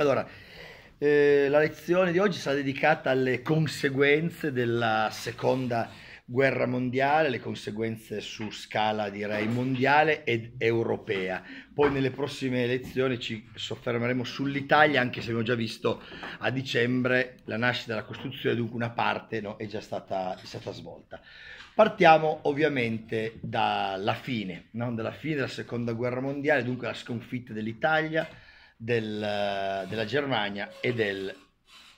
Allora, eh, la lezione di oggi sarà dedicata alle conseguenze della seconda guerra mondiale, le conseguenze su scala direi mondiale ed europea. Poi nelle prossime lezioni ci soffermeremo sull'Italia, anche se abbiamo già visto a dicembre la nascita della Costituzione, dunque una parte no, è già stata, è stata, svolta. Partiamo ovviamente dalla fine, no? dalla fine della seconda guerra mondiale, dunque la sconfitta dell'Italia, del, eh, della Germania e del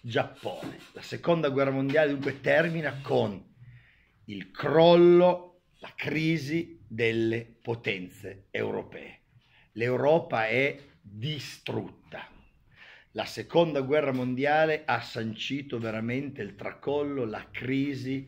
Giappone. La seconda guerra mondiale dunque termina con il crollo, la crisi delle potenze europee. L'Europa è distrutta. La seconda guerra mondiale ha sancito veramente il tracollo, la crisi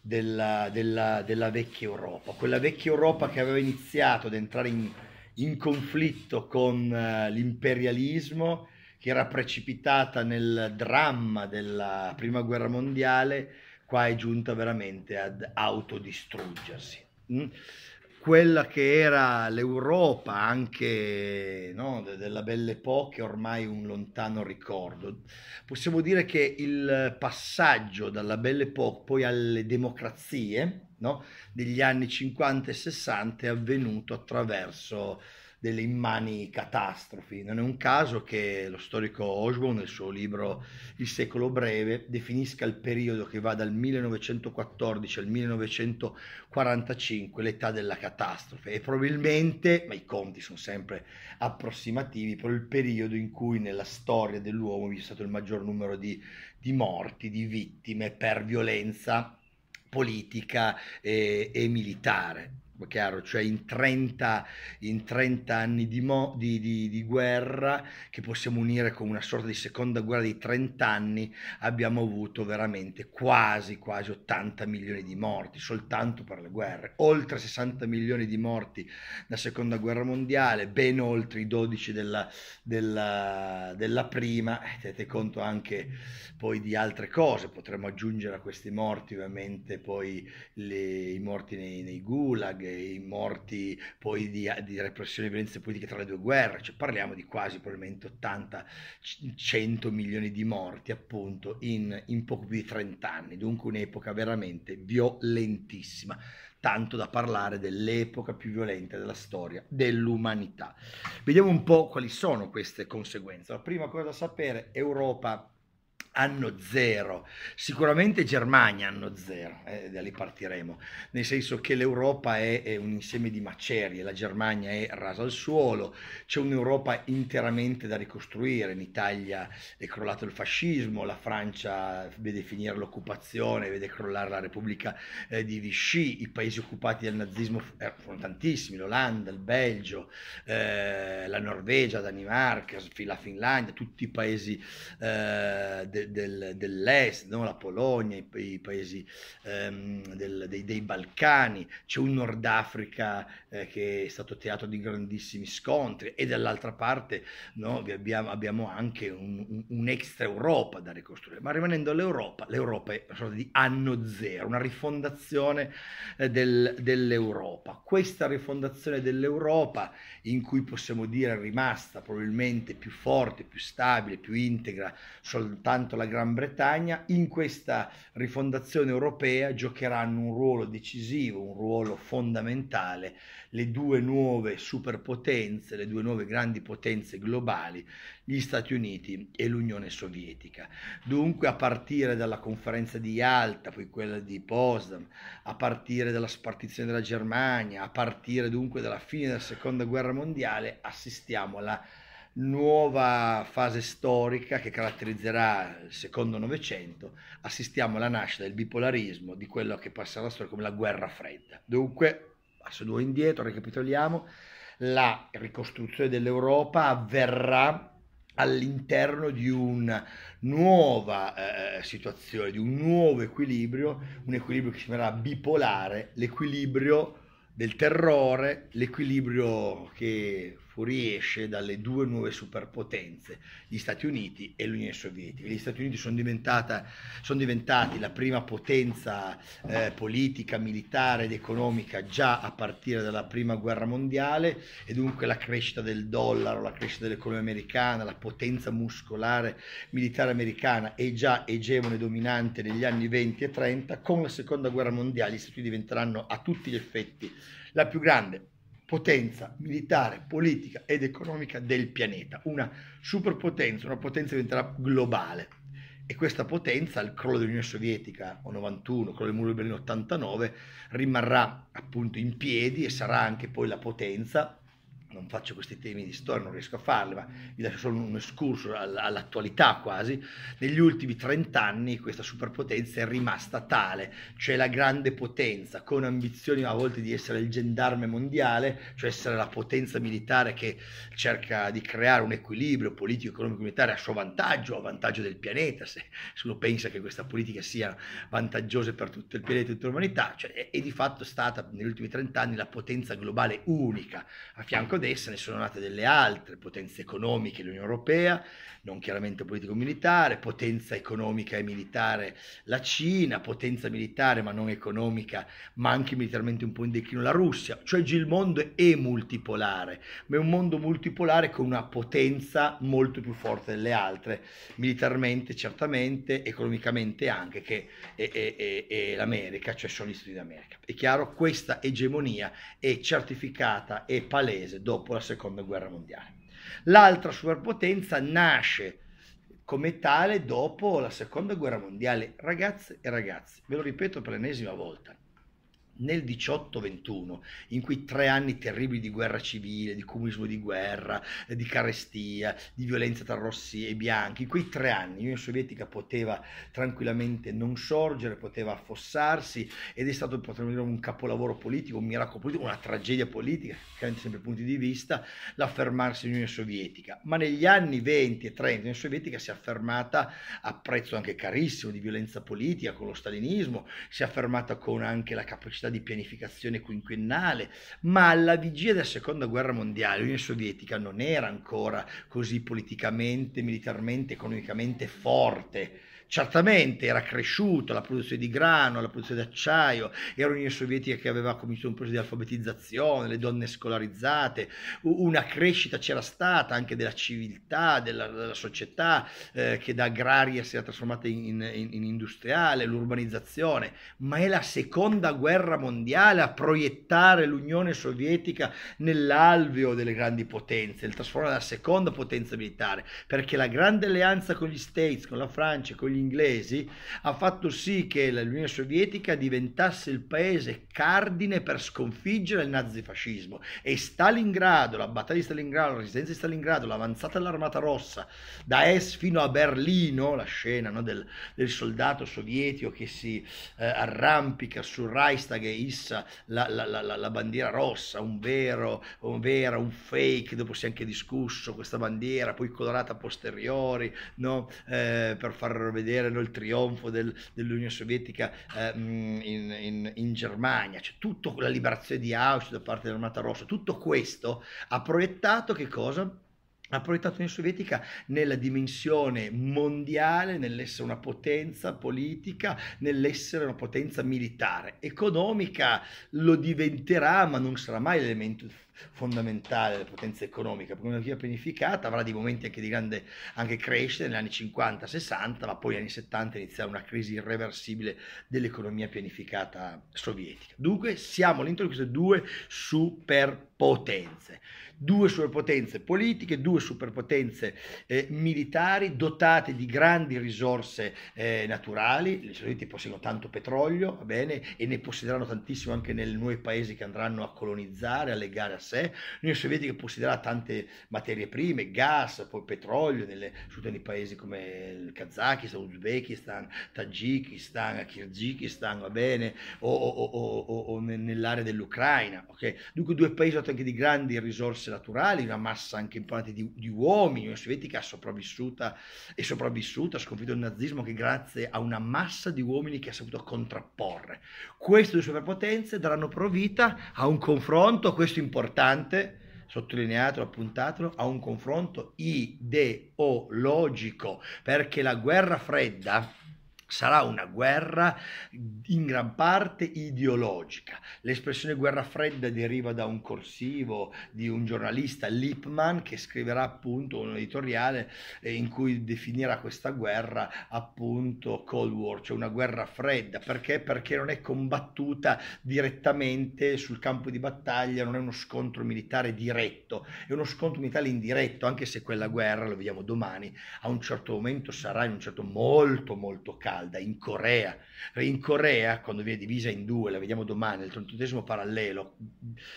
della, della, della vecchia Europa, quella vecchia Europa che aveva iniziato ad entrare in in conflitto con eh, l'imperialismo che era precipitata nel dramma della prima guerra mondiale, qua è giunta veramente ad autodistruggersi. Mm? Quella che era l'Europa anche no, della Belle Époque è ormai un lontano ricordo. Possiamo dire che il passaggio dalla Belle Époque poi alle democrazie, no? degli anni 50 e 60 è avvenuto attraverso delle immani catastrofi. Non è un caso che lo storico Oswald nel suo libro Il secolo breve, definisca il periodo che va dal 1914 al 1945 l'età della catastrofe e probabilmente, ma i conti sono sempre approssimativi, però il periodo in cui nella storia dell'uomo vi è stato il maggior numero di, di morti, di vittime per violenza politica e, eh, e militare chiaro, cioè in 30, in 30 anni di, mo, di, di, di, guerra che possiamo unire con una sorta di seconda guerra di 30 anni, abbiamo avuto veramente quasi, quasi 80 milioni di morti soltanto per le guerre, oltre 60 milioni di morti nella seconda guerra mondiale, ben oltre i 12 della, della, della prima, eh, tenete conto anche poi di altre cose, potremmo aggiungere a questi morti ovviamente poi le, i morti nei, nei gulag, i morti poi di, di repressione e violenze politiche tra le due guerre, cioè parliamo di quasi probabilmente 80-100 milioni di morti appunto in, in poco più di 30 anni, dunque un'epoca veramente violentissima tanto da parlare dell'epoca più violenta della storia dell'umanità. Vediamo un po' quali sono queste conseguenze. La prima cosa da sapere, Europa hanno zero, sicuramente Germania hanno zero, eh, da lì partiremo, nel senso che l'Europa è, è, un insieme di macerie, la Germania è rasa al suolo, c'è un'Europa interamente da ricostruire, in Italia è crollato il fascismo, la Francia vede finire l'occupazione, vede crollare la Repubblica eh, di Vichy, i paesi occupati dal nazismo eh, sono tantissimi, l'Olanda, il Belgio, eh, la Norvegia, Danimarca, la Finlandia, tutti i paesi eh, del del, dell'est, no? la Polonia, i, i paesi ehm, del, dei, dei, Balcani, c'è un Nord Africa eh, che è stato teatro di grandissimi scontri e dall'altra parte no? abbiamo, abbiamo, anche un, un, un, Europa da ricostruire. Ma rimanendo all'Europa, l'Europa è una sorta di anno zero, una rifondazione eh, del, dell'Europa. Questa rifondazione dell'Europa in cui possiamo dire è rimasta probabilmente più forte, più stabile, più integra soltanto quanto la Gran Bretagna in questa rifondazione europea giocheranno un ruolo decisivo, un ruolo fondamentale le due nuove superpotenze, le due nuove grandi potenze globali, gli Stati Uniti e l'Unione Sovietica. Dunque a partire dalla conferenza di Yalta, poi quella di Potsdam, a partire dalla spartizione della Germania, a partire dunque dalla fine della Seconda Guerra Mondiale, assistiamo alla nuova fase storica che caratterizzerà il secondo Novecento, assistiamo alla nascita del bipolarismo, di quello che passa alla storia come la guerra fredda. Dunque, passo due indietro, ricapitoliamo, la ricostruzione dell'Europa avverrà all'interno di una nuova eh, situazione, di un nuovo equilibrio, un equilibrio che si chiamerà bipolare, l'equilibrio del terrore, l'equilibrio che fuoriesce dalle due nuove superpotenze, gli Stati Uniti e l'Unione Sovietica. Gli Stati Uniti sono, sono diventati la prima potenza eh, politica, militare ed economica già a partire dalla prima guerra mondiale e dunque la crescita del dollaro, la crescita dell'economia americana, la potenza muscolare militare americana è già egemone e dominante negli anni 20 e 30. Con la seconda guerra mondiale gli Stati Uniti diventeranno a tutti gli effetti la più grande potenza militare, politica ed economica del pianeta, una superpotenza, una potenza diventerà globale. E questa potenza, al crollo dell'Unione Sovietica o 91, crollo del muro del 89, rimarrà appunto in piedi e sarà anche poi la potenza non faccio questi temi di storia, non riesco a farli, ma vi lascio solo un escurso all'attualità quasi, negli ultimi 30 anni questa superpotenza è rimasta tale, cioè la grande potenza, con ambizioni a volte di essere il gendarme mondiale, cioè essere la potenza militare che cerca di creare un equilibrio politico, economico, militare a suo vantaggio, a vantaggio del pianeta, se uno pensa che questa politica sia vantaggiosa per tutto il pianeta e tutta l'umanità, cioè è, è di fatto stata negli ultimi 30 anni la potenza globale unica a fianco ad essa ne sono nate delle altre, potenze economiche, l'Unione Europea, non chiaramente politico-militare, potenza economica e militare la Cina, potenza militare ma non economica, ma anche militarmente un po' in declino la Russia, cioè il mondo è multipolare, ma è un mondo multipolare con una potenza molto più forte delle altre, militarmente certamente, economicamente anche, che è, è, è, è l'America, cioè sono gli Stati Uniti d'America. È chiaro, questa egemonia è certificata, è palese dopo la seconda guerra mondiale. L'altra superpotenza nasce come tale dopo la seconda guerra mondiale. Ragazze e ragazzi, ve lo ripeto per l'ennesima volta, nel 18-21, in quei tre anni terribili di guerra civile, di comunismo di guerra, eh, di carestia, di violenza tra rossi e bianchi, in quei tre anni l'Unione Sovietica poteva tranquillamente non sorgere, poteva affossarsi ed è stato potremmo dire, un capolavoro politico, un miracolo politico, una tragedia politica, cambiando sempre punti di vista, l'affermarsi dell'Unione Sovietica. Ma negli anni 20 e 30 l'Unione Sovietica si è affermata a prezzo anche carissimo di violenza politica, con lo stalinismo, si è affermata con anche la capacità di pianificazione quinquennale, ma alla vigilia della seconda guerra mondiale l'Unione Sovietica non era ancora così politicamente, militarmente, economicamente forte Certamente era cresciuta la produzione di grano, la produzione di acciaio, era l'Unione Sovietica che aveva cominciato un processo di alfabetizzazione, le donne scolarizzate, una crescita c'era stata anche della civiltà, della, della società eh, che da agraria si era trasformata in, in, in industriale, l'urbanizzazione, ma è la seconda guerra mondiale a proiettare l'Unione Sovietica nell'alveo delle grandi potenze, il trasformare la seconda potenza militare, perché la grande alleanza con gli States, con la Francia, con gli inglesi, ha fatto sì che l'Unione Sovietica diventasse il paese cardine per sconfiggere il nazifascismo e Stalingrado, la battaglia di Stalingrado, la resistenza di Stalingrado, l'avanzata dell'Armata Rossa, da Est fino a Berlino, la scena no, del, del, soldato sovietico che si eh, arrampica sul Reichstag e issa la, la, la, la bandiera rossa, un vero, un vero, un fake, dopo si è anche discusso questa bandiera, poi colorata a posteriori, no, eh, per far vedere vedevano il trionfo del, dell'Unione Sovietica eh, mm, in, in, in, Germania, cioè tutta la liberazione di Auschwitz da parte dell'Armata Rossa, tutto questo ha proiettato che cosa? ha proiettato l'Unione Sovietica nella dimensione mondiale, nell'essere una potenza politica, nell'essere una potenza militare. Economica lo diventerà, ma non sarà mai l'elemento fondamentale della potenza economica, perché un'economia pianificata avrà dei momenti anche di grande anche crescita negli anni 50-60, ma poi negli anni 70 inizierà una crisi irreversibile dell'economia pianificata sovietica. Dunque siamo all'interno di queste due superpotenze due superpotenze politiche, due superpotenze eh, militari dotate di grandi risorse eh, naturali, gli Stati Uniti possiedono tanto petrolio, va bene, e ne possederanno tantissimo anche nei nuovi paesi che andranno a colonizzare, a legare a sé, l'Unione Sovietica possederà tante materie prime, gas, poi petrolio, nelle, soprattutto nei paesi come il Kazakistan, Uzbekistan, Tagikistan, Kirghizistan, va bene, o, o, o, o nell'area dell'Ucraina, ok? Dunque due paesi dotati anche di grandi risorse naturali, una massa anche importante di, di uomini, l'Unione Sovietica sopravvissuta, è sopravvissuta, ha sconfitto il nazismo che grazie a una massa di uomini che ha saputo contrapporre. Queste due superpotenze daranno provvita a un confronto, questo è importante, sottolineatelo, appuntatelo, a un confronto ideologico, perché la guerra fredda sarà una guerra in gran parte ideologica. L'espressione guerra fredda deriva da un corsivo di un giornalista, Lipman, che scriverà appunto un editoriale eh, in cui definirà questa guerra appunto Cold War, cioè una guerra fredda. Perché? Perché non è combattuta direttamente sul campo di battaglia, non è uno scontro militare diretto, è uno scontro militare indiretto, anche se quella guerra, lo vediamo domani, a un certo momento sarà in un certo molto molto caldo calda in Corea. In Corea, quando viene divisa in due, la vediamo domani, il 38 parallelo,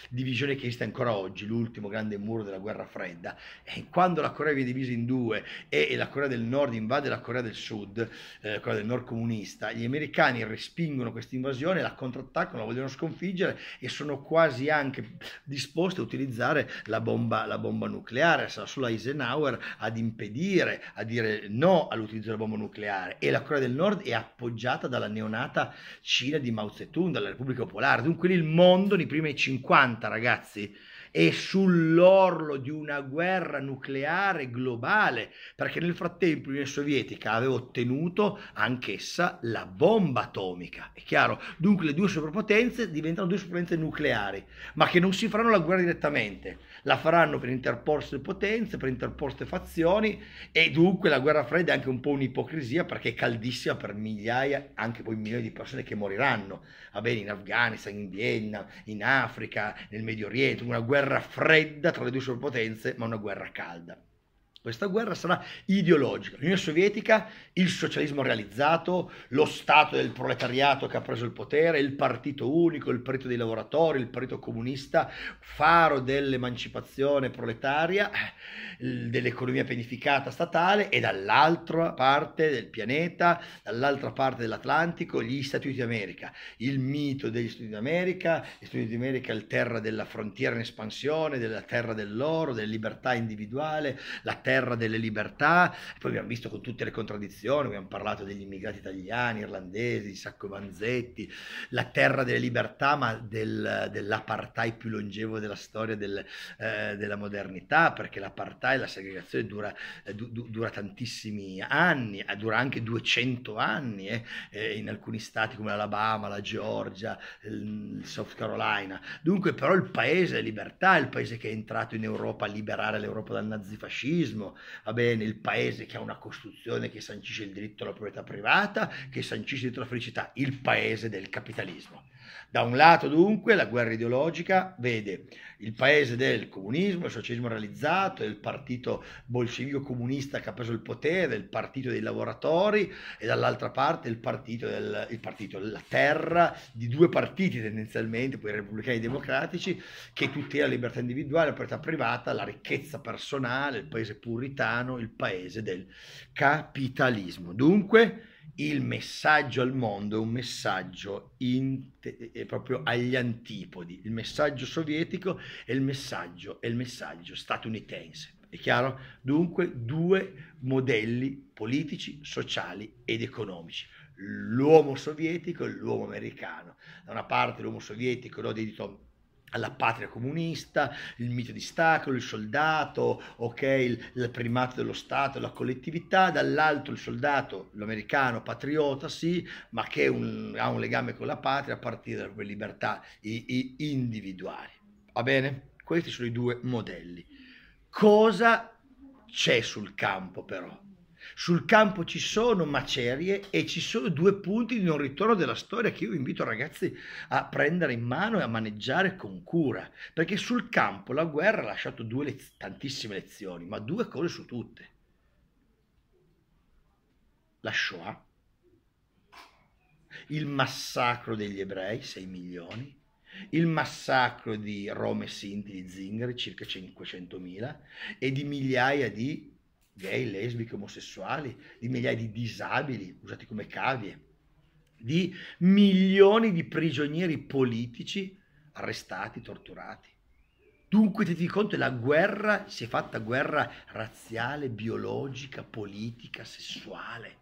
divisione che esiste ancora oggi, l'ultimo grande muro della guerra fredda, e quando la Corea viene divisa in due e la Corea del Nord invade la Corea del Sud, eh, Corea del Nord comunista, gli americani respingono questa invasione, la contrattaccano, la vogliono sconfiggere e sono quasi anche disposti a utilizzare la bomba, la bomba nucleare. Sarà solo Eisenhower ad impedire, a dire no all'utilizzo della bomba nucleare e la Corea del Nord Nord è appoggiata dalla neonata Cina di Mao Zedong, dalla Repubblica Popolare. Dunque il mondo nei primi 50, ragazzi, è sull'orlo di una guerra nucleare globale, perché nel frattempo l'Unione Sovietica aveva ottenuto anch'essa la bomba atomica. È chiaro? Dunque le due superpotenze diventano due superpotenze nucleari, ma che non si faranno la guerra direttamente la faranno per interposte potenze, per interposte fazioni e dunque la guerra fredda è anche un po' un'ipocrisia perché è caldissima per migliaia, anche poi milioni di persone che moriranno, va bene, in Afghanistan, in Vienna, in Africa, nel Medio Oriente, una guerra fredda tra le due superpotenze, ma una guerra calda. Questa guerra sarà ideologica. L'Unione Sovietica, il socialismo realizzato, lo Stato del proletariato che ha preso il potere, il partito unico, il partito dei lavoratori, il partito comunista, faro dell'emancipazione proletaria, dell'economia pianificata statale e dall'altra parte del pianeta, dall'altra parte dell'Atlantico, gli Stati Uniti d'America. Il mito degli Stati Uniti d'America, gli Stati Uniti d'America è la terra della frontiera in espansione, della terra dell'oro, della libertà individuale, la terra terra delle libertà, poi abbiamo visto con tutte le contraddizioni, abbiamo parlato degli immigrati italiani, irlandesi, Sacco Vanzetti, la terra delle libertà, ma del, dell'apartheid più longevo della storia del, eh, della modernità, perché l'apartheid, la segregazione dura, eh, du, du, dura tantissimi anni, eh, dura anche 200 anni eh, eh, in alcuni stati come l'Alabama, la Georgia, il South Carolina. Dunque però il paese della libertà, il paese che è entrato in Europa a liberare l'Europa dal nazifascismo, liberismo, va bene, il paese che ha una costruzione che sancisce il diritto alla proprietà privata, che sancisce il diritto alla felicità, il paese del capitalismo. Da un lato dunque la guerra ideologica vede il paese del comunismo, il socialismo realizzato, il partito bolscevico comunista che ha preso il potere, il partito dei lavoratori e dall'altra parte il partito, del, il partito della terra, di due partiti tendenzialmente, poi i repubblicani e i democratici, che tutela la libertà individuale, la proprietà privata, la ricchezza personale, il paese puritano, il paese del capitalismo. Dunque, il messaggio al mondo è un messaggio in, è proprio agli antipodi, il messaggio sovietico e il messaggio, e il messaggio statunitense. È chiaro? Dunque due modelli politici, sociali ed economici. L'uomo sovietico e l'uomo americano. Da una parte l'uomo sovietico, l'ho detto alla patria comunista, il mito di Stacolo, il soldato, okay, il, il, primato dello Stato, la collettività, dall'altro il soldato, l'americano, patriota, sì, ma che un, ha un legame con la patria a partire dalle libertà i, i individuali. Va bene? Questi sono i due modelli. Cosa c'è sul campo però? Sul campo ci sono macerie e ci sono due punti di non ritorno della storia che io invito ragazzi a prendere in mano e a maneggiare con cura, perché sul campo la guerra ha lasciato lez- tantissime lezioni, ma due cose su tutte. La Shoah, il massacro degli ebrei, 6 milioni, il massacro di Rome Sinti di Zingari, circa 500.000, e di migliaia di gay, lesbiche, omosessuali, di migliaia di disabili usati come cavie, di milioni di prigionieri politici arrestati, torturati. Dunque, ti conto, la guerra si è fatta guerra razziale, biologica, politica, sessuale.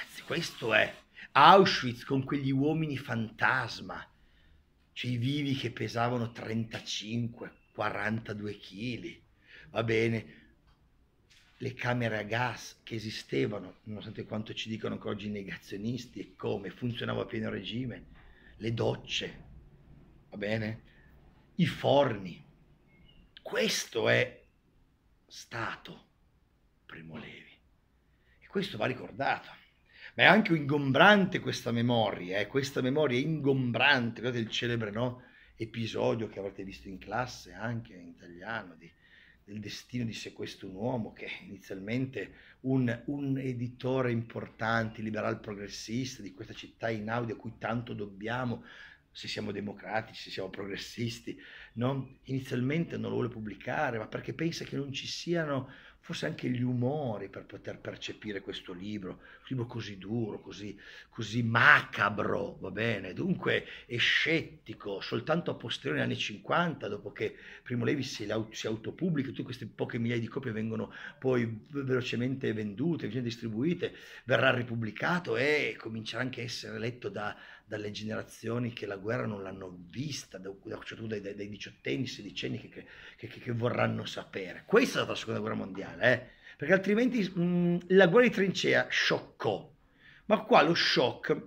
Anzi, questo è Auschwitz con quegli uomini fantasma, cioè i vivi che pesavano 35, 42 kg. Va bene, le camere a gas che esistevano, nonostante quanto ci dicono che oggi i negazionisti e come funzionava a pieno regime, le docce, va bene? I forni. Questo è stato Primo Levi. E questo va ricordato. Ma è anche ingombrante questa memoria, eh? questa memoria è ingombrante, guardate il celebre no? episodio che avrete visto in classe anche in italiano di del destino di Se questo un uomo, che inizialmente un, un, editore importante, liberal progressista di questa città in audio a cui tanto dobbiamo, se siamo democratici, se siamo progressisti, no? inizialmente non lo vuole pubblicare, ma perché pensa che non ci siano forse anche gli umori per poter percepire questo libro, un libro così duro, così, così macabro, va bene, dunque escettico, soltanto a posteriori anni 50, dopo che Primo Levi si, si autopubblica, tutte queste poche migliaia di copie vengono poi velocemente vendute, distribuite, verrà ripubblicato e comincerà anche a essere letto da dalle generazioni che la guerra non l'hanno vista, da, cioè dai, dai, dai diciottenni, sedicenni che, che, che, che, vorranno sapere. Questa è stata la seconda guerra mondiale, eh? perché altrimenti mh, mm, la guerra di trincea scioccò, ma qua lo shock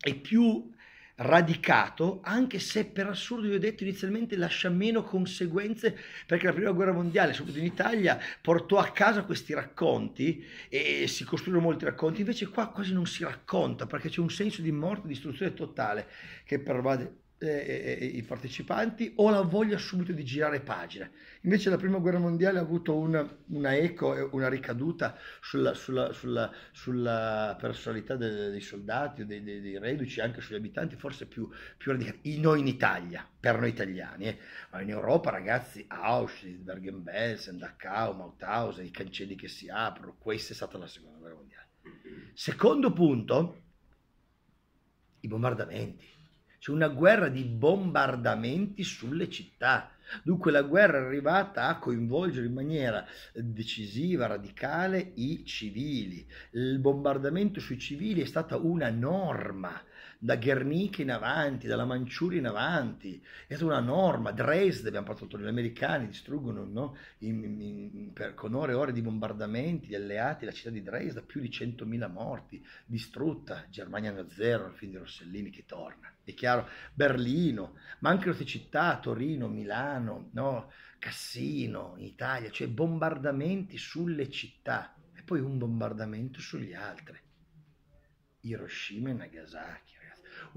è più radicato, anche se per assurdo, vi ho detto inizialmente, lascia meno conseguenze perché la prima guerra mondiale, soprattutto in Italia, portò a casa questi racconti e si costruirono molti racconti, invece qua quasi non si racconta perché c'è un senso di morte, distruzione totale che pervade eh, eh, eh, i partecipanti o la voglia subito di girare pagina. Invece la prima guerra mondiale ha avuto una, una eco, una ricaduta sulla, sulla, sulla, sulla personalità dei, dei soldati, dei, dei, dei, reduci, anche sugli abitanti, forse più, più radicale. Noi in Italia, per noi italiani, eh. ma in Europa ragazzi, Auschwitz, Bergen-Belsen, Dachau, Mauthausen, i cancelli che si aprono, questa è stata la seconda guerra mondiale. Secondo punto, i bombardamenti c'è una guerra di bombardamenti sulle città. Dunque la guerra è arrivata a coinvolgere in maniera decisiva, radicale i civili. Il bombardamento sui civili è stata una norma da Guernica in avanti, dalla Manciuria in avanti, è stata una norma, Dresde abbiamo portato, gli americani distruggono no? in, in, per, con ore e ore di bombardamenti, gli alleati, la città di Dresda, più di 100.000 morti, distrutta, Germania da zero, il fine di Rossellini che torna, è chiaro, Berlino, ma anche altre città, Torino, Milano, no? Cassino, in Italia, cioè bombardamenti sulle città e poi un bombardamento sugli altri. Hiroshima e Nagasaki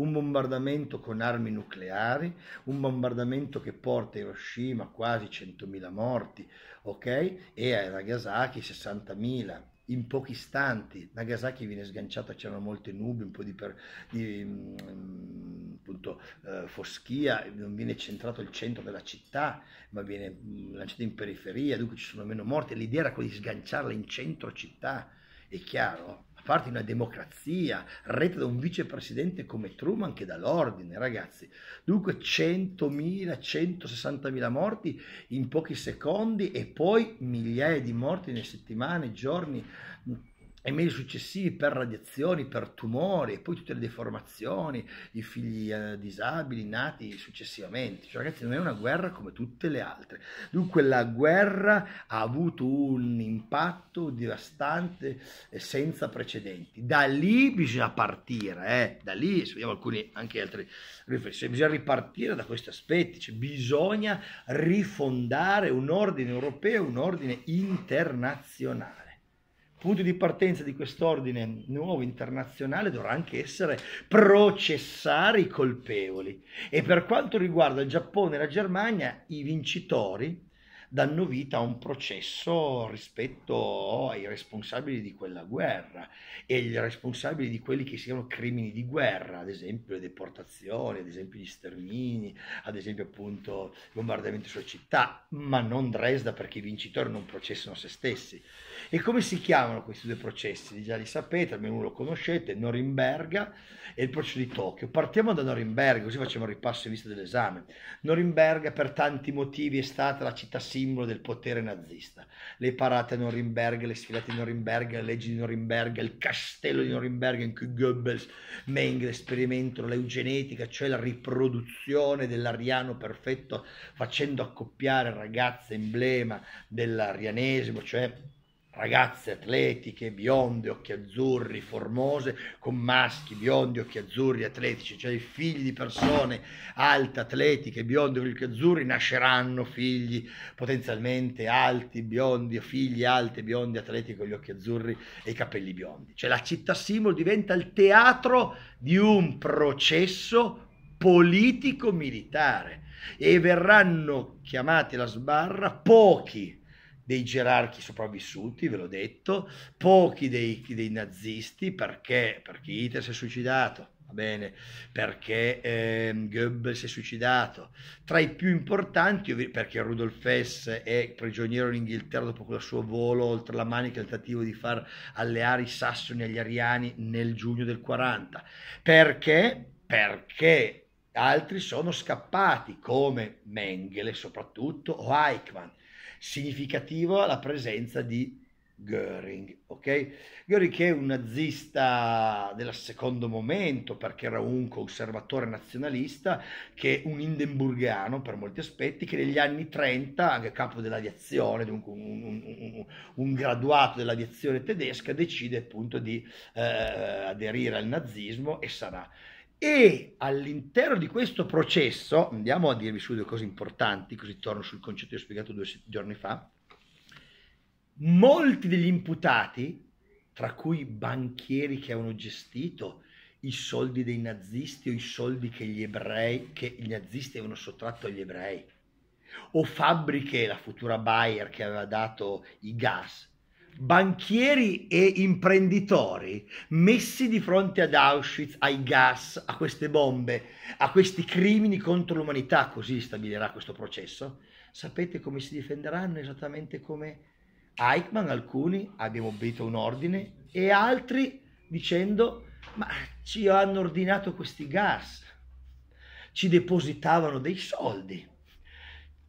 un bombardamento con armi nucleari, un bombardamento che porta a Hiroshima quasi 100.000 morti, ok? E a Nagasaki 60.000 in pochi istanti. Nagasaki viene sganciata, c'erano molte nubi, un po' di, per, di mm, appunto, eh, foschia, non viene centrato il centro della città, ma viene mm, lanciata in periferia, dunque ci sono meno morti. L'idea era quella di sganciarla in centro città, è chiaro? parte di una democrazia retta da un vicepresidente come Truman che dà l'ordine, ragazzi. Dunque 100.000, 160.000 morti in pochi secondi e poi migliaia di morti nelle settimane, giorni, ai mesi successivi per radiazioni, per tumori e poi tutte le deformazioni, i figli eh, disabili nati successivamente. Cioè, ragazzi, non è una guerra come tutte le altre. Dunque, la guerra ha avuto un impatto devastante e senza precedenti. Da lì bisogna partire, eh? da lì studiamo alcuni anche altri riflessioni. Bisogna ripartire da questi aspetti, cioè, bisogna rifondare un ordine europeo, un ordine internazionale punto di partenza di quest'ordine nuovo internazionale dovrà anche essere processare i colpevoli e per quanto riguarda il Giappone e la Germania i vincitori danno vita a un processo rispetto ai responsabili di quella guerra e i responsabili di quelli che siano crimini di guerra, ad esempio le deportazioni, ad esempio gli stermini, ad esempio appunto i bombardamenti sulle città, ma non Dresda perché i vincitori non processano se stessi. E come si chiamano questi due processi? Già li sapete, almeno uno lo conoscete, Norimberga e il processo di Tokyo. Partiamo da Norimberga, così facciamo un ripasso in vista dell'esame. Norimberga per tanti motivi è stata la città simbolo del potere nazista. Le parate a Norimberga, le sfilate di Norimberga, le leggi di Norimberga, il castello di Norimberga in cui Goebbels, Mengele sperimentano l'eugenetica, cioè la riproduzione dell'ariano perfetto facendo accoppiare ragazze emblema dell'arianesimo, cioè ragazze atletiche, bionde, occhi azzurri, formose, con maschi biondi, occhi azzurri, atletici, cioè figli di persone alte, atletiche, bionde, occhi azzurri, nasceranno figli potenzialmente alti, biondi, figli alti, biondi, atletiche, con gli occhi azzurri e i capelli biondi. Cioè la città simbolo diventa il teatro di un processo politico-militare e verranno chiamati alla sbarra pochi dei gerarchi sopravvissuti, ve l'ho detto, pochi dei, dei nazisti, perché? Perché Hitler si è suicidato, va bene, perché eh, Goebbels si è suicidato. Tra i più importanti, perché Rudolf Hess è prigioniero in Inghilterra dopo quel suo volo oltre la manica, il tentativo di far alleare i sassoni agli ariani nel giugno del 40. Perché? Perché altri sono scappati, come Mengele soprattutto, o Eichmann significativa la presenza di Göring, ok? Göring che è un nazista del secondo momento perché era un conservatore nazionalista che è un indemburgano per molti aspetti che negli anni 30, anche capo dell'aviazione, dunque un, un, un, un, graduato dell'aviazione tedesca, decide appunto di eh, aderire al nazismo e sarà e all'interno di questo processo, andiamo a dirvi su due cose importanti, così torno sul concetto che ho spiegato due giorni fa, molti degli imputati, tra cui banchieri che avevano gestito i soldi dei nazisti o i soldi che gli ebrei, che i nazisti avevano sottratto agli ebrei, o fabbriche, la futura Bayer che aveva dato i gas, banchieri e imprenditori messi di fronte ad Auschwitz, ai gas, a queste bombe, a questi crimini contro l'umanità, così stabilirà questo processo, sapete come si difenderanno esattamente come Eichmann, alcuni abbiamo obbedito un ordine e altri dicendo ma ci hanno ordinato questi gas, ci depositavano dei soldi,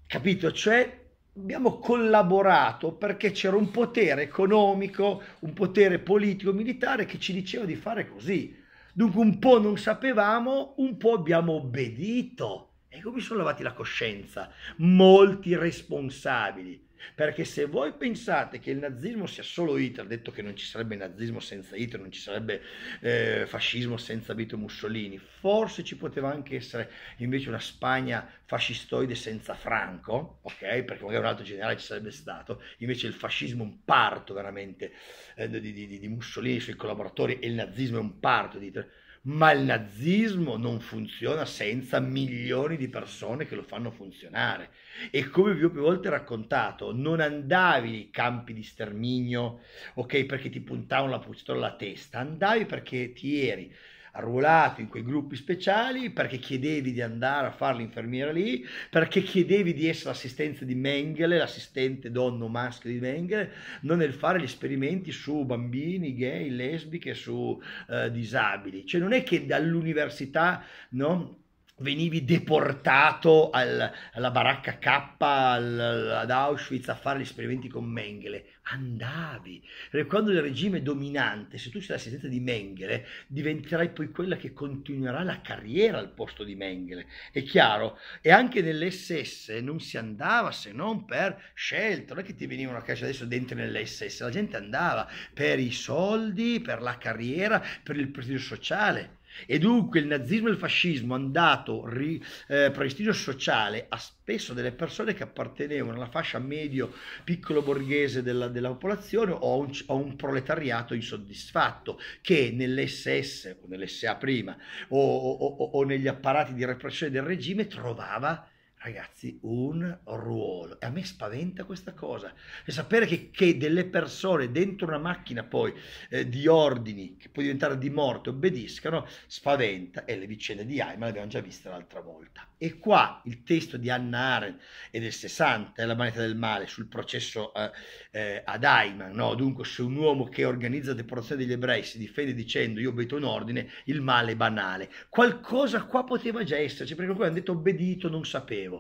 capito? Cioè abbiamo collaborato perché c'era un potere economico, un potere politico, militare che ci diceva di fare così. Dunque un po' non sapevamo, un po' abbiamo obbedito. E come sono lavati la coscienza molti responsabili perché se voi pensate che il nazismo sia solo Hitler, detto che non ci sarebbe nazismo senza Hitler, non ci sarebbe eh, fascismo senza Vito Mussolini, forse ci poteva anche essere invece una Spagna fascistoide senza Franco, ok? Perché magari un altro generale ci sarebbe stato, invece il fascismo è un parto veramente eh, di, di, di, Mussolini, i suoi collaboratori e il nazismo è un parto di Hitler ma il nazismo non funziona senza milioni di persone che lo fanno funzionare. E come vi ho più volte raccontato, non andavi nei campi di sterminio, ok, perché ti puntavano la pistola alla testa, andavi perché ti eri arruolato in quei gruppi speciali, perché chiedevi di andare a fare l'infermiera lì, perché chiedevi di essere l'assistente di Mengele, l'assistente donna o maschio di Mengele, non nel fare gli esperimenti su bambini gay, lesbiche, su eh, disabili. Cioè non è che dall'università, no? venivi deportato al, alla baracca K al, ad Auschwitz a fare gli esperimenti con Mengele. Andavi. Perché quando il regime è dominante, se tu sei l'assistente di Mengele, diventerai poi quella che continuerà la carriera al posto di Mengele. È chiaro? E anche nell'SS non si andava se non per scelta. Non è che ti venivano a caccia adesso dentro nell'SS. La gente andava per i soldi, per la carriera, per il prestigio sociale. E dunque il nazismo e il fascismo hanno dato ri, eh, prestigio sociale a spesso delle persone che appartenevano alla fascia medio-piccolo borghese della, della popolazione o a un, un, proletariato insoddisfatto che nell'SS o nell'SA prima o, o, o, o negli apparati di repressione del regime trovava ragazzi, un ruolo. E a me spaventa questa cosa. E sapere che, che delle persone dentro una macchina poi eh, di ordini, che può diventare di morte, obbediscano, spaventa. E le vicende di Ayman le abbiamo già viste l'altra volta. E qua il testo di Anna Arendt e del 60, è eh, La manetta del male, sul processo eh, eh, ad Ayman, no? dunque se un uomo che organizza deportazione degli ebrei si difende dicendo io obedo un ordine, il male è banale. Qualcosa qua poteva già esserci, perché qualcuno ha detto obbedito, non sapevo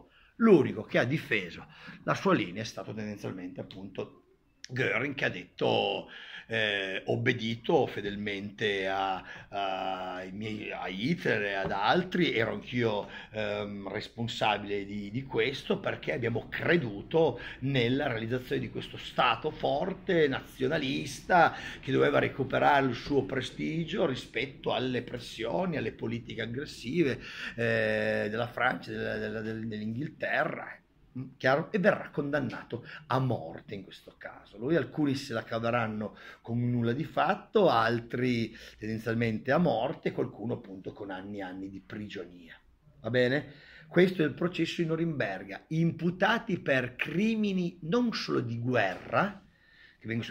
l'unico che ha difeso la sua linea è stato tendenzialmente appunto Göring che ha detto eh, obbedito fedelmente a, a, a, Hitler e ad altri, ero anch'io ehm, responsabile di, di, questo perché abbiamo creduto nella realizzazione di questo Stato forte, nazionalista, che doveva recuperare il suo prestigio rispetto alle pressioni, alle politiche aggressive eh, della Francia, della, della, dell'Inghilterra. Mm, chiaro? E verrà condannato a morte in questo caso. Lui alcuni se la caveranno con nulla di fatto, altri tendenzialmente a morte, qualcuno appunto con anni e anni di prigionia. Va bene? Questo è il processo in Norimberga. Imputati per crimini non solo di guerra,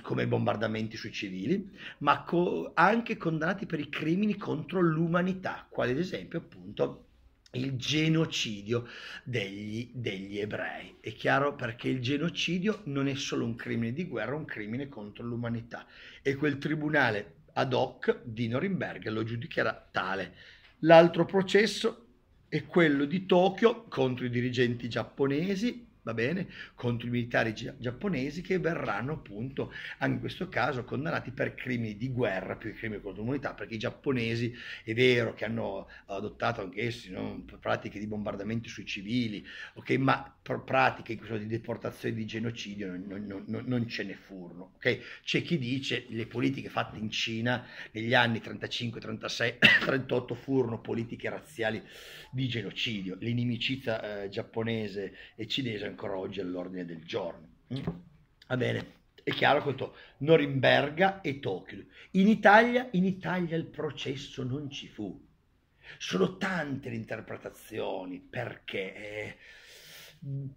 come i bombardamenti sui civili, ma co- anche condannati per i crimini contro l'umanità, quali ad esempio appunto il genocidio degli, degli, ebrei. È chiaro perché il genocidio non è solo un crimine di guerra, è un crimine contro l'umanità. E quel tribunale ad hoc di Norimberga lo giudicherà tale. L'altro processo è quello di Tokyo contro i dirigenti giapponesi va bene, contro i militari gi- giapponesi che verranno appunto, anche in questo caso, condannati per crimini di guerra più che crimini contro l'umanità, perché i giapponesi è vero che hanno adottato anch'essi no, pratiche di bombardamento sui civili, okay, ma pr- pratiche di deportazione di genocidio non, non, non, non ce ne furono. Okay? C'è chi dice che le politiche fatte in Cina negli anni 35, 36, 38 furono politiche razziali di genocidio, l'inimicizia eh, giapponese e cinese ancora oggi all'ordine del giorno. Mm. Va bene, è chiaro questo, Norimberga e Tokyo. In Italia, in Italia il processo non ci fu. Sono tante le interpretazioni, perché? Eh,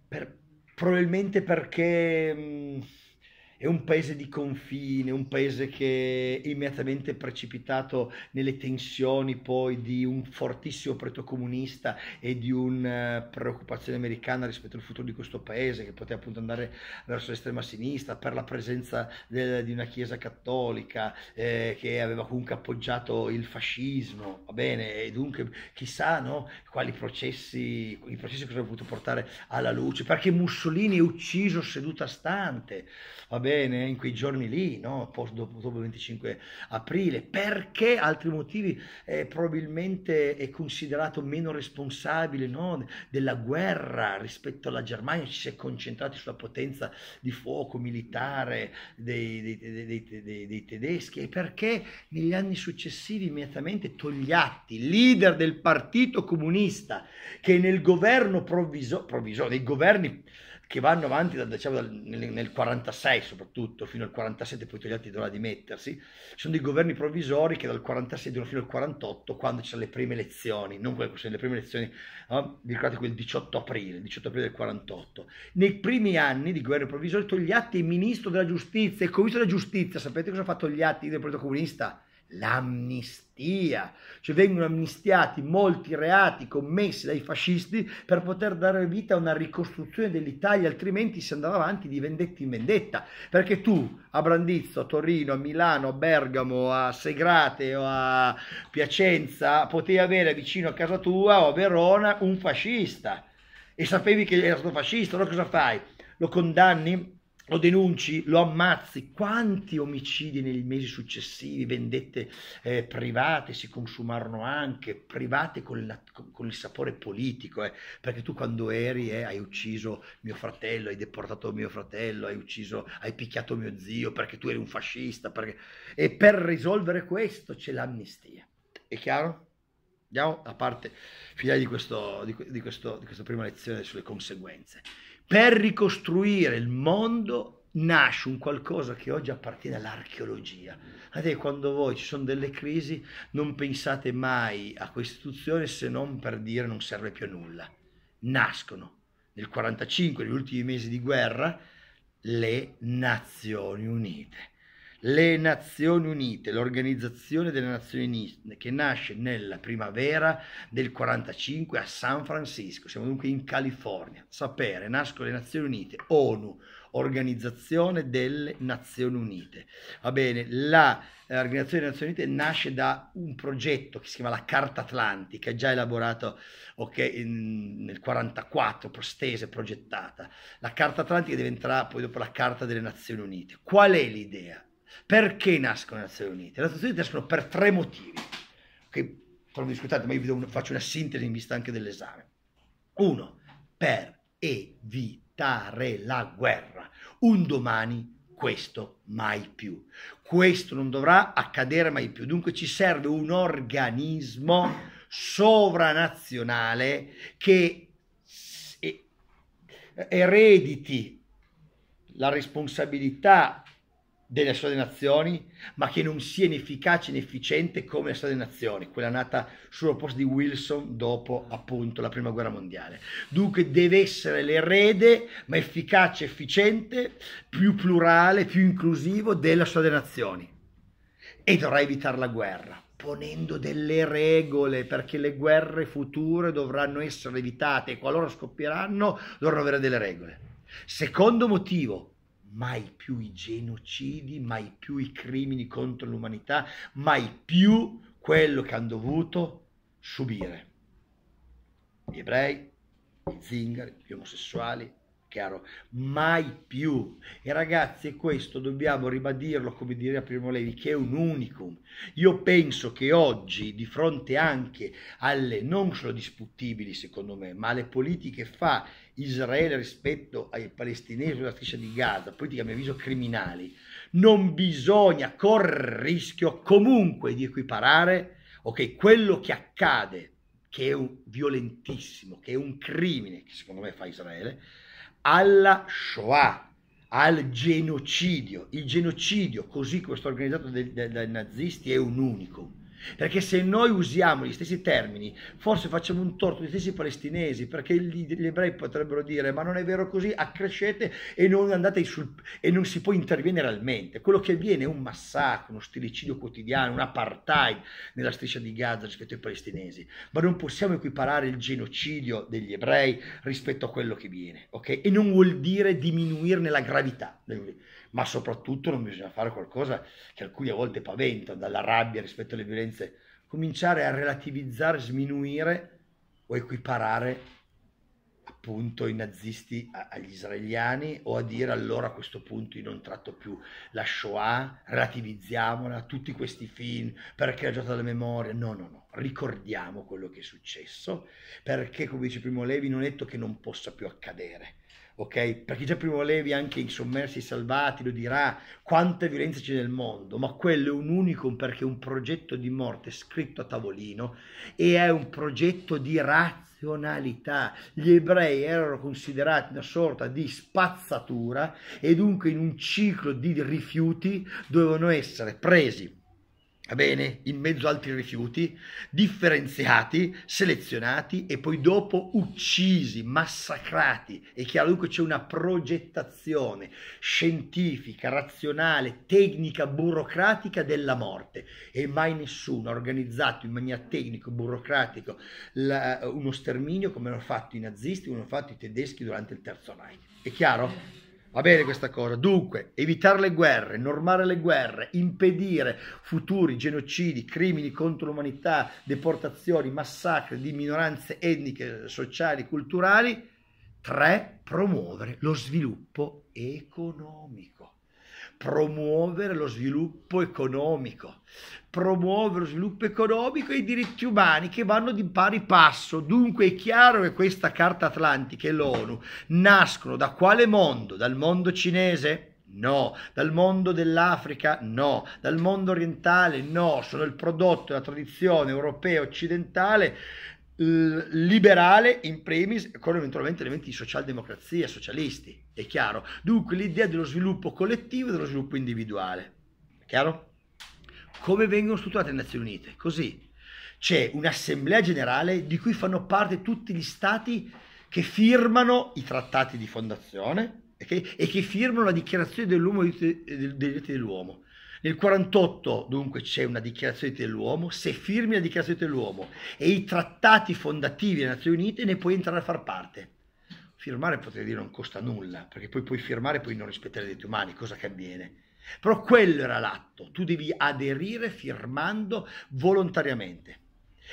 per, probabilmente perché... Mh, mm, è un paese di confine, un paese che è immediatamente precipitato nelle tensioni poi di un fortissimo preto comunista e di una eh, preoccupazione americana rispetto al futuro di questo paese che poteva appunto andare verso l'estrema sinistra per la presenza del, di una chiesa cattolica eh, che aveva comunque appoggiato il fascismo, va bene, e dunque chissà no, quali processi, i processi che avrebbero potuto portare alla luce, perché Mussolini è ucciso seduta stante, va bene? bene, in quei giorni lì, no? Post, dopo, dopo, il 25 aprile, perché altri motivi eh, probabilmente è considerato meno responsabile no? della guerra rispetto alla Germania, ci si è concentrati sulla potenza di fuoco militare dei, dei, dei, dei tedeschi e perché negli anni successivi immediatamente Togliatti, leader del partito comunista, che nel governo provvisorio, provviso, dei governi che vanno avanti da, diciamo, dal, nel, nel 46 soprattutto, fino al 47, poi togliati dovrà dimettersi, ci sono dei governi provvisori che dal 46 durano fino al 48, quando ci sono le prime elezioni, non quelle sono le prime elezioni, no? vi ricordate quel 18 aprile, 18 aprile del 48. Nei primi anni di governo provvisorio togliati è ministro della giustizia, è commissario della giustizia, sapete cosa ha fatto Togliatti del Partito Comunista? l'amnistia, cioè vengono amnistiati molti reati commessi dai fascisti per poter dare vita a una ricostruzione dell'Italia, altrimenti si andava avanti di vendetta in vendetta, perché tu a Brandizzo, a Torino, a Milano, a Bergamo, a Segrate o a Piacenza potevi avere vicino a casa tua o a Verona un fascista e sapevi che era stato fascista, allora cosa fai? Lo condanni lo denunci, lo ammazzi. Quanti omicidi nei mesi successivi, vendette eh, private si consumarono anche, private con, la, con il sapore politico, eh, perché tu quando eri eh, hai ucciso mio fratello, hai deportato mio fratello, hai ucciso, hai picchiato mio zio perché tu eri un fascista. Perché... E per risolvere questo c'è l'amnistia. È chiaro? Andiamo a parte finale di, di, di, questo, di questa prima lezione sulle conseguenze. Per ricostruire il mondo nasce un qualcosa che oggi appartiene all'archeologia. Vedete, quando voi ci sono delle crisi, non pensate mai a questa istituzione se non per dire non serve più a nulla. Nascono nel 1945, negli ultimi mesi di guerra, le Nazioni Unite le Nazioni Unite, l'organizzazione delle Nazioni Unite che nasce nella primavera del 45 a San Francisco, siamo dunque in California. Sapere, nascono le Nazioni Unite, ONU, Organizzazione delle Nazioni Unite. Va bene, l'Organizzazione eh, delle Nazioni Unite nasce da un progetto che si chiama la Carta Atlantica, già elaborato okay, in, nel 1944, stesa e progettata. La Carta Atlantica diventerà poi dopo la Carta delle Nazioni Unite. Qual è l'idea? Perché nascono le Nazioni Unite? Le Nazioni Unite nascono per tre motivi, che sono discutati, ma io vi una, faccio una sintesi in vista anche dell'esame. Uno, per evitare la guerra. Un domani questo mai più. Questo non dovrà accadere mai più. Dunque ci serve un organismo sovranazionale che erediti la responsabilità delle sue nazioni, ma che non sia inefficace e inefficiente come la Stato delle Nazioni, quella nata sulla proposta di Wilson dopo appunto la prima guerra mondiale. Dunque deve essere l'erede, ma efficace, efficiente, più plurale, più inclusivo della Stato delle Nazioni. E dovrà evitare la guerra, ponendo delle regole, perché le guerre future dovranno essere evitate e qualora scoppieranno dovranno avere delle regole. Secondo motivo, mai più i genocidi, mai più i crimini contro l'umanità, mai più quello che hanno dovuto subire. Gli ebrei, gli zingari, gli omosessuali, chiaro? Mai più. E ragazzi, questo dobbiamo ribadirlo, come direi a Primo Levi, che è un unicum. Io penso che oggi, di fronte anche alle non solo discutibili, secondo me, ma alle politiche fa Israele rispetto ai palestinesi sulla striscia di Gaza, politiche a mio avviso criminali, non bisogna correre il rischio comunque di equiparare ok, quello che accade, che è un violentissimo, che è un crimine, che secondo me fa Israele, alla Shoah, al genocidio. Il genocidio, così questo organizzato dai nazisti, è un unicum perché se noi usiamo gli stessi termini, forse facciamo un torto agli stessi palestinesi, perché gli, gli, ebrei potrebbero dire ma non è vero così, accrescete e non andate sul... e non si può intervenire realmente. Quello che avviene è un massacro, uno stilicidio quotidiano, un apartheid nella striscia di Gaza rispetto ai palestinesi, ma non possiamo equiparare il genocidio degli ebrei rispetto a quello che viene, ok? E non vuol dire diminuirne la gravità ma soprattutto non bisogna fare qualcosa che alcuni a volte paventa dalla rabbia rispetto alle violenze, cominciare a relativizzare, sminuire o equiparare appunto i nazisti agli israeliani o a dire allora a questo punto io non tratto più la Shoah, relativizziamola, tutti questi film perché è giocata la memoria, no no no, ricordiamo quello che è successo perché come dice Primo Levi non è detto che non possa più accadere, ok? Perché già prima volevi anche i sommersi salvati, lo dirà, quanta violenza c'è nel mondo, ma quello è un unicum perché è un progetto di morte scritto a tavolino e è un progetto di razionalità. Gli ebrei erano considerati una sorta di spazzatura e dunque in un ciclo di rifiuti dovevano essere presi va bene, in mezzo a altri rifiuti, differenziati, selezionati e poi dopo uccisi, massacrati. È chiaro, dunque c'è una progettazione scientifica, razionale, tecnica, burocratica della morte e mai nessuno ha organizzato in maniera tecnica, burocratica la, uno sterminio come hanno fatto i nazisti, come hanno fatto i tedeschi durante il Terzo Reich. È chiaro? Va bene questa cosa. Dunque, evitare le guerre, normare le guerre, impedire futuri genocidi, crimini contro l'umanità, deportazioni, massacri di minoranze etniche, sociali, culturali. Tre, promuovere lo sviluppo economico promuovere lo sviluppo economico, promuovere lo sviluppo economico e i diritti umani che vanno di pari passo. Dunque è chiaro che questa Carta Atlantica e l'ONU nascono da quale mondo? Dal mondo cinese? No, dal mondo dell'Africa no, dal mondo orientale no, sono il prodotto della tradizione europea occidentale liberale in primis con eventualmente elementi di socialdemocrazia, socialisti, è chiaro. Dunque l'idea dello sviluppo collettivo e dello sviluppo individuale, è chiaro? Come vengono strutturate le Nazioni Unite? Così, c'è un'assemblea generale di cui fanno parte tutti gli stati che firmano i trattati di fondazione okay? e che firmano la dichiarazione dell'uomo, dei diritti dell'uomo. Nel 48 dunque c'è una dichiarazione dell'uomo, se firmi la dichiarazione dell'uomo e i trattati fondativi delle Nazioni Unite ne puoi entrare a far parte. Firmare potrei dire non costa nulla, perché poi puoi firmare e poi non rispettare i diritti umani, cosa che avviene. Però quello era l'atto, tu devi aderire firmando volontariamente.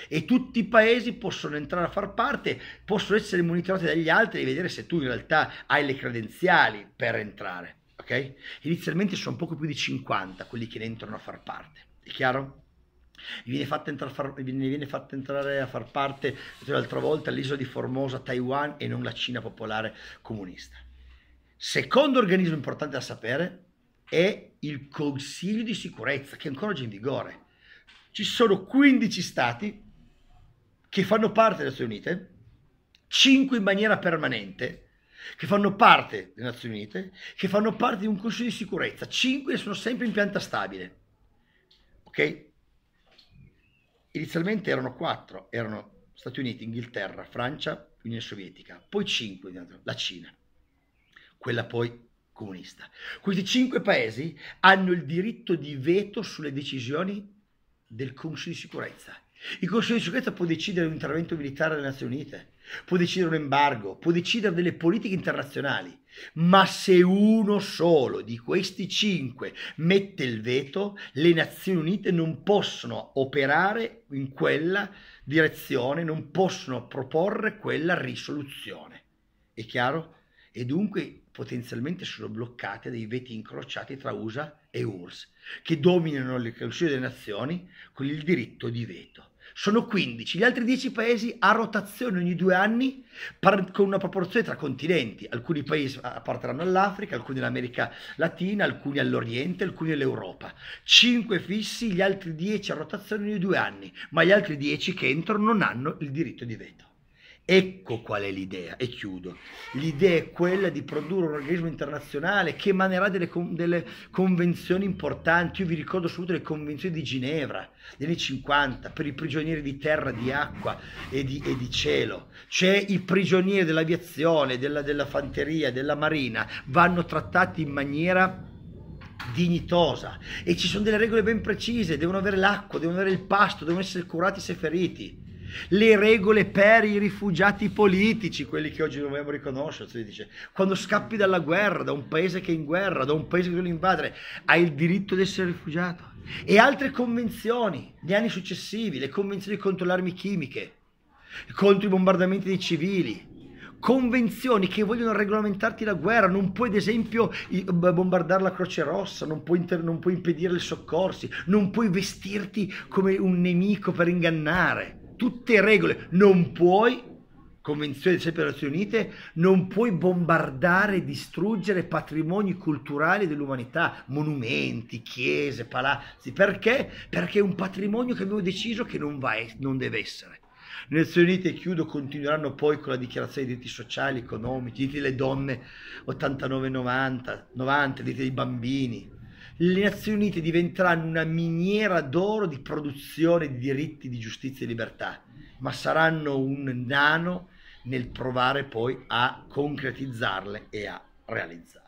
E tutti i paesi possono entrare a far parte, possono essere monitorati dagli altri e vedere se tu in realtà hai le credenziali per entrare ok? Inizialmente sono poco più di 50 quelli che ne entrano a far parte, è chiaro? Viene fatta, far, viene fatto entrare a far parte l'altra volta l'isola di Formosa, Taiwan e non la Cina popolare comunista. Secondo organismo importante da sapere è il Consiglio di sicurezza, che è ancora oggi in vigore. Ci sono 15 stati che fanno parte delle Nazioni Unite, 5 in maniera permanente, che fanno parte delle Nazioni Unite, che fanno parte di un Consiglio di sicurezza. Cinque sono sempre in pianta stabile. Ok? Inizialmente erano quattro, erano Stati Uniti, Inghilterra, Francia, Unione Sovietica, poi cinque, la Cina, quella poi comunista. Questi cinque paesi hanno il diritto di veto sulle decisioni del Consiglio di sicurezza. Il Consiglio di sicurezza può decidere un intervento militare delle Nazioni Unite, può decidere un embargo, può decidere delle politiche internazionali, ma se uno solo di questi cinque mette il veto, le Nazioni Unite non possono operare in quella direzione, non possono proporre quella risoluzione. È chiaro? E dunque potenzialmente sono bloccate dei veti incrociati tra USA e URSS, che dominano le Consiglio delle Nazioni con il diritto di veto sono 15, gli altri 10 paesi a rotazione ogni due anni par- con una proporzione tra continenti, alcuni paesi ah, apparteranno all'Africa, alcuni all'America Latina, alcuni all'Oriente, alcuni all'Europa, 5 fissi, gli altri 10 a rotazione ogni due anni, ma gli altri 10 che entrano non hanno il diritto di veto. Ecco qual è l'idea, e chiudo. L'idea è quella di produrre un organismo internazionale che emanerà delle, con, delle convenzioni importanti. Io vi ricordo subito le convenzioni di Ginevra degli anni 50 per i prigionieri di terra, di acqua e di, e di cielo. Cioè i prigionieri dell'aviazione, della, della fanteria, della marina vanno trattati in maniera dignitosa e ci sono delle regole ben precise, devono avere l'acqua, devono avere il pasto, devono essere curati se feriti le regole per i rifugiati politici, quelli che oggi dobbiamo riconoscere, si dice, quando scappi dalla guerra, da un paese che è in guerra, da un paese che vuole invadere, hai il diritto di essere rifugiato. E altre convenzioni gli anni successivi, le convenzioni contro le armi chimiche, contro i bombardamenti dei civili, convenzioni che vogliono regolamentarti la guerra, non puoi ad esempio bombardare la Croce Rossa, non puoi, inter- non puoi impedire i soccorsi, non puoi vestirti come un nemico per ingannare tutte regole, non puoi, Convenzione sempre delle Nazioni Unite, non puoi bombardare, distruggere patrimoni culturali dell'umanità, monumenti, chiese, palazzi, perché? Perché è un patrimonio che abbiamo deciso che non, va, non deve essere. Le Nazioni Unite, chiudo, continueranno poi con la dichiarazione dei diritti sociali, economici, diritti delle donne 89-90, 90, diritti dei bambini, le Nazioni Unite diventeranno una miniera d'oro di produzione di diritti di giustizia e libertà, ma saranno un nano nel provare poi a concretizzarle e a realizzarle.